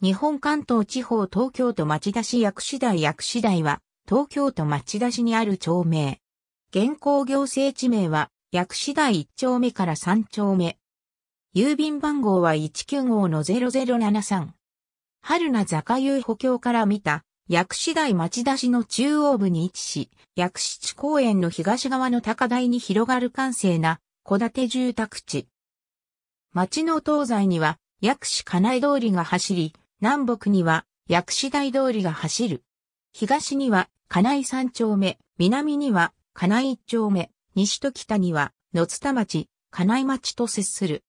日本関東地方東京都町田市薬師台薬師台は、東京都町田市にある町名。現行行政地名は、薬師台1丁目から3丁目。郵便番号は195の0073。春名坂遊歩橋から見た、薬師台町田市の中央部に位置し、薬師地公園の東側の高台に広がる閑静な、戸建て住宅地。町の東西には、薬師金井通りが走り、南北には薬師大通りが走る。東には金井三丁目、南には金井一丁目、西と北には野津田町、金井町と接する。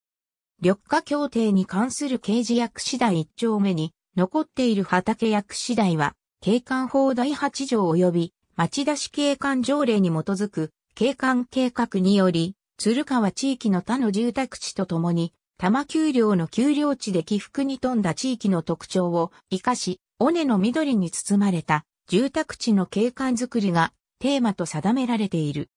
緑化協定に関する刑事薬師台一丁目に残っている畑薬師台は、警官法第8条及び町田市警官条例に基づく警官計画により、鶴川地域の他の住宅地とともに多摩丘陵の丘陵地で起伏に富んだ地域の特徴を活かし、尾根の緑に包まれた住宅地の景観づくりがテーマと定められている。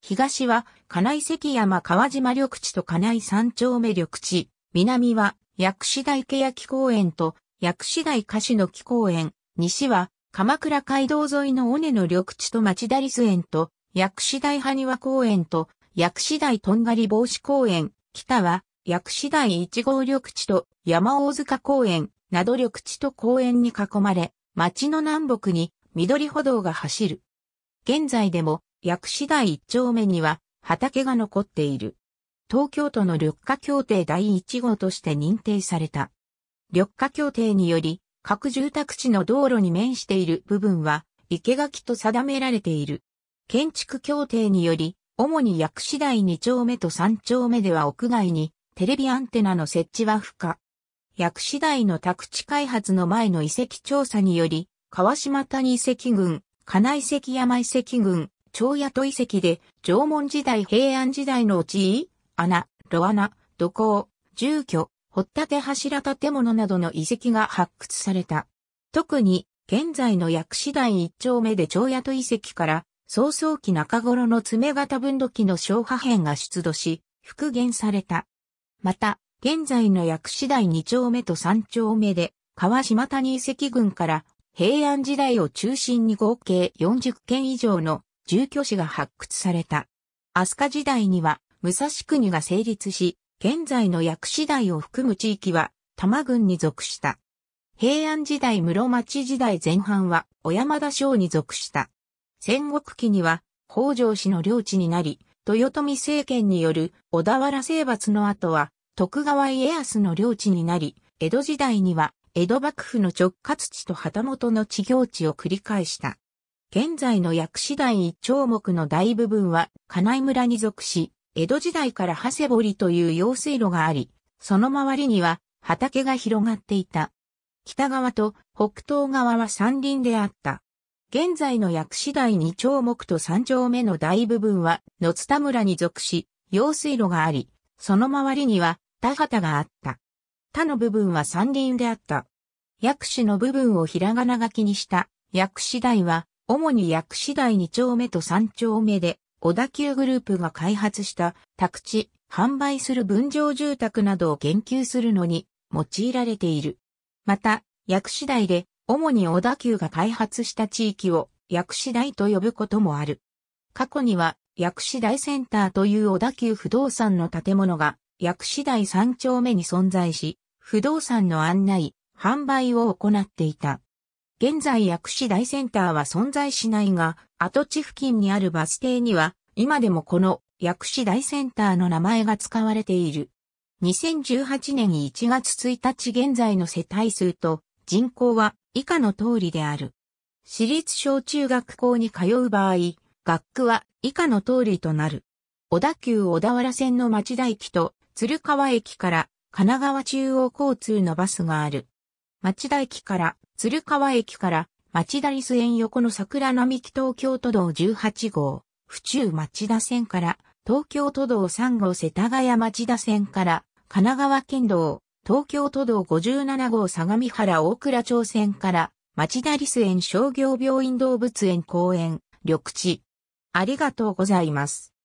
東は金井関山川島緑地と金井三丁目緑地、南は薬師台欅公園と薬師台菓子の木公園、西は鎌倉街道沿いの尾根の緑地と町田リス園と薬師台埴輪公園と薬師台とんがり防止公園、北は薬師台1号緑地と山大塚公園など緑地と公園に囲まれ、町の南北に緑歩道が走る。現在でも薬師台1丁目には畑が残っている。東京都の緑化協定第1号として認定された。緑化協定により、各住宅地の道路に面している部分は、生垣と定められている。建築協定により、主に薬師台2丁目と3丁目では屋外にテレビアンテナの設置は不可。薬師台の宅地開発の前の遺跡調査により、川島谷遺跡群、金井遺跡山遺跡群、長屋戸遺跡で、縄文時代平安時代のうち、穴、炉穴、土坑、住居、掘ったて柱建物などの遺跡が発掘された。特に、現在の薬師台一丁目で長屋戸遺跡から、早々期中頃の爪型分度器の小破片が出土し、復元された。また、現在の薬師台2丁目と3丁目で、川島谷遺跡群から平安時代を中心に合計40件以上の住居史が発掘された。飛鳥時代には武蔵国が成立し、現在の薬師台を含む地域は多摩郡に属した。平安時代室町時代前半は小山田省に属した。戦国期には北条氏の領地になり、豊臣政権による小田原征伐の後は、徳川家康の領地になり、江戸時代には、江戸幕府の直轄地と旗本の地行地を繰り返した。現在の薬師台一丁目の大部分は、金井村に属し、江戸時代から長谷堀という用水路があり、その周りには畑が広がっていた。北側と北東側は山林であった。現在の薬師台二丁目と三丁目の大部分は、野津田村に属し、用水路があり、その周りには田畑があった。他の部分は山林であった。薬師の部分をひらがな書きにした薬師台は、主に薬師台二丁目と三丁目で、小田急グループが開発した宅地、販売する分譲住宅などを研究するのに用いられている。また、薬師台で主に小田急が開発した地域を薬師台と呼ぶこともある。過去には薬師台センターという小田急不動産の建物が薬師台三丁目に存在し、不動産の案内、販売を行っていた。現在薬師台センターは存在しないが、跡地付近にあるバス停には、今でもこの薬師台センターの名前が使われている。2018年1月1日現在の世帯数と人口は以下の通りである。私立小中学校に通う場合、学区は以下の通りとなる。小田急小田原線の町田駅と鶴川駅から神奈川中央交通のバスがある。町田駅から鶴川駅から町田リス園横の桜並木東京都道18号、府中町田線から東京都道3号世田谷町田線から神奈川県道東京都道57号相模原大倉町線から町田リス園商業病院動物園公園緑地。ありがとうございます。